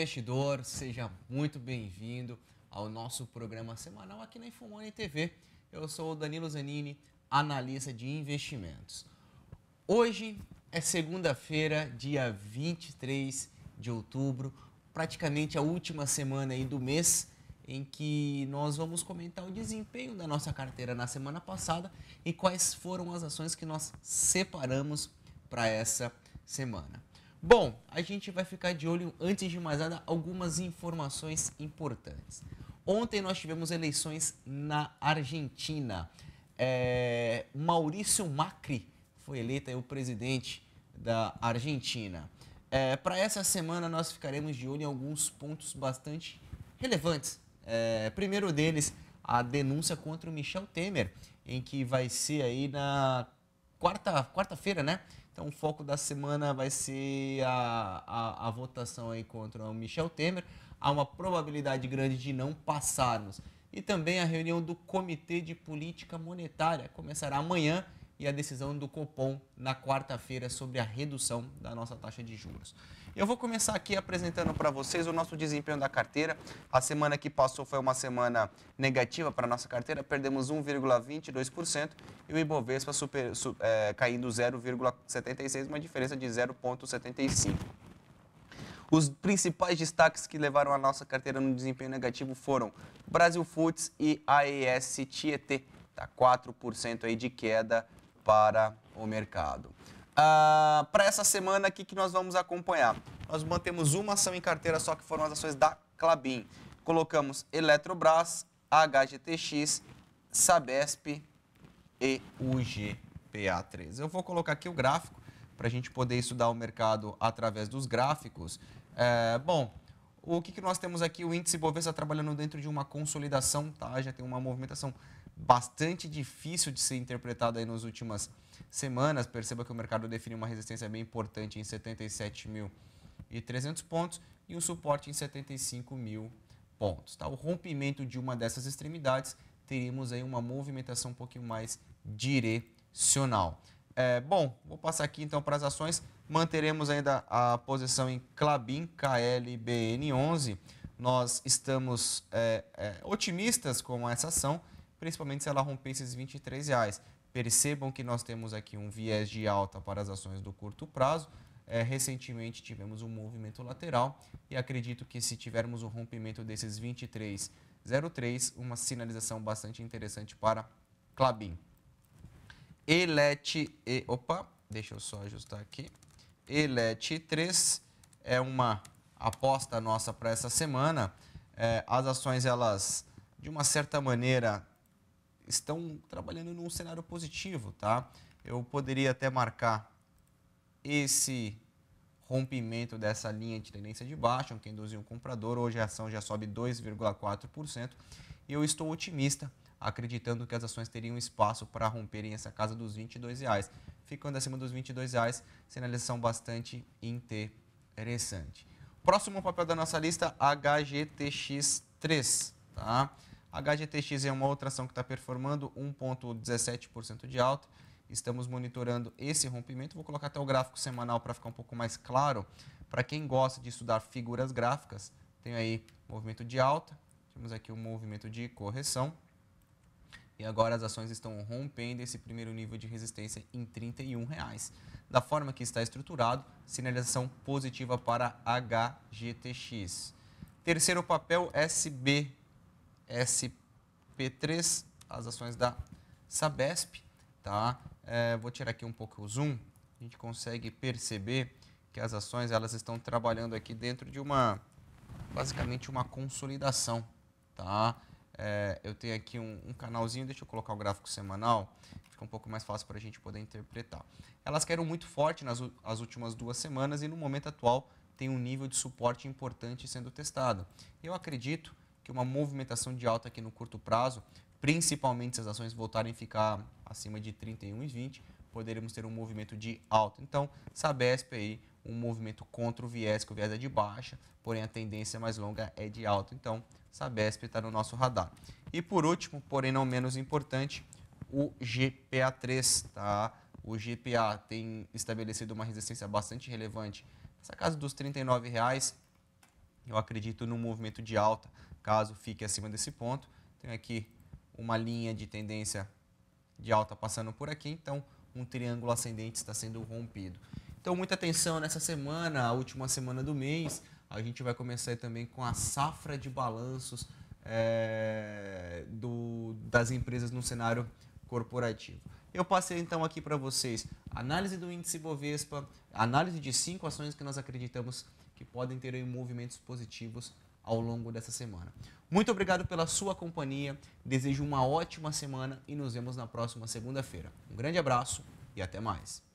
investidor, seja muito bem-vindo ao nosso programa semanal aqui na InfoMoney TV. Eu sou o Danilo Zanini, analista de investimentos. Hoje é segunda-feira, dia 23 de outubro, praticamente a última semana aí do mês em que nós vamos comentar o desempenho da nossa carteira na semana passada e quais foram as ações que nós separamos para essa semana. Bom, a gente vai ficar de olho, antes de mais nada, algumas informações importantes. Ontem nós tivemos eleições na Argentina. É, Maurício Macri foi eleito o presidente da Argentina. É, Para essa semana, nós ficaremos de olho em alguns pontos bastante relevantes. É, primeiro deles, a denúncia contra o Michel Temer, em que vai ser aí na quarta, quarta-feira, né? Então o foco da semana vai ser a, a, a votação aí contra o Michel Temer. Há uma probabilidade grande de não passarmos. E também a reunião do Comitê de Política Monetária começará amanhã e a decisão do Copom na quarta-feira sobre a redução da nossa taxa de juros. Eu vou começar aqui apresentando para vocês o nosso desempenho da carteira. A semana que passou foi uma semana negativa para a nossa carteira, perdemos 1,22% e o Ibovespa super, é, caindo 0,76, uma diferença de 0,75%. Os principais destaques que levaram a nossa carteira no desempenho negativo foram Brasil Foods e AES Tietê, tá 4% aí de queda para o mercado. Ah, para essa semana aqui que nós vamos acompanhar, nós mantemos uma ação em carteira só que foram as ações da Clabin. Colocamos Eletrobras, HGTX, Sabesp e o GPA3. Eu vou colocar aqui o gráfico para a gente poder estudar o mercado através dos gráficos. É, bom, o que, que nós temos aqui? O índice Bovespa trabalhando dentro de uma consolidação, tá? Já tem uma movimentação bastante difícil de ser interpretado aí nas últimas semanas. Perceba que o mercado definiu uma resistência bem importante em 77.300 pontos e um suporte em 75 mil pontos. Tá? O rompimento de uma dessas extremidades teríamos aí uma movimentação um pouquinho mais direcional. É, bom, vou passar aqui então para as ações. Manteremos ainda a posição em Clabin KLBN11. Nós estamos é, é, otimistas com essa ação principalmente se ela romper esses 23 reais. Percebam que nós temos aqui um viés de alta para as ações do curto prazo. É, recentemente tivemos um movimento lateral e acredito que se tivermos o um rompimento desses 23,03, uma sinalização bastante interessante para Clabin. Elet, e, opa, deixa eu só ajustar aqui. Elet 3 é uma aposta nossa para essa semana. É, as ações elas de uma certa maneira estão trabalhando num cenário positivo, tá? Eu poderia até marcar esse rompimento dessa linha de tendência de baixa, que induziu um comprador, hoje a ação já sobe 2,4%, e eu estou otimista, acreditando que as ações teriam espaço para romperem essa casa dos R$ reais, ficando acima dos R$ 22, reais, sinalização bastante interessante. Próximo papel da nossa lista, HGTX3, tá? A HGTX é uma outra ação que está performando 1,17% de alta. Estamos monitorando esse rompimento. Vou colocar até o gráfico semanal para ficar um pouco mais claro. Para quem gosta de estudar figuras gráficas, tem aí movimento de alta, temos aqui um movimento de correção. E agora as ações estão rompendo esse primeiro nível de resistência em R$ reais. Da forma que está estruturado, sinalização positiva para HGTX. Terceiro papel, SB, SP3, as ações da Sabesp. Tá? É, vou tirar aqui um pouco o zoom. A gente consegue perceber que as ações elas estão trabalhando aqui dentro de uma, basicamente, uma consolidação. Tá? É, eu tenho aqui um, um, canalzinho, deixa eu colocar o gráfico semanal, fica um pouco mais fácil para a gente poder interpretar. Elas caíram muito forte nas as últimas duas semanas e no momento atual tem um nível de suporte importante sendo testado. Eu acredito ter uma movimentação de alta aqui no curto prazo, principalmente se as ações voltarem a ficar acima de 31,20, poderemos ter um movimento de alta. Então, Sabesp aí, um movimento contra o viés, que o viés é de baixa, porém a tendência mais longa é de alta. Então, Sabesp está no nosso radar. E por último, porém não menos importante, o GPA3, tá? O GPA tem estabelecido uma resistência bastante relevante, nessa casa dos R$ reais. eu acredito no movimento de alta. Caso fique acima desse ponto, tem aqui uma linha de tendência de alta passando por aqui, então um triângulo ascendente está sendo rompido. Então, muita atenção nessa semana, a última semana do mês. A gente vai começar também com a safra de balanços é, do, das empresas no cenário corporativo. Eu passei então aqui para vocês análise do índice Bovespa, análise de cinco ações que nós acreditamos que podem ter movimentos positivos ao longo dessa semana. Muito obrigado pela sua companhia, desejo uma ótima semana e nos vemos na próxima segunda-feira. Um grande abraço e até mais.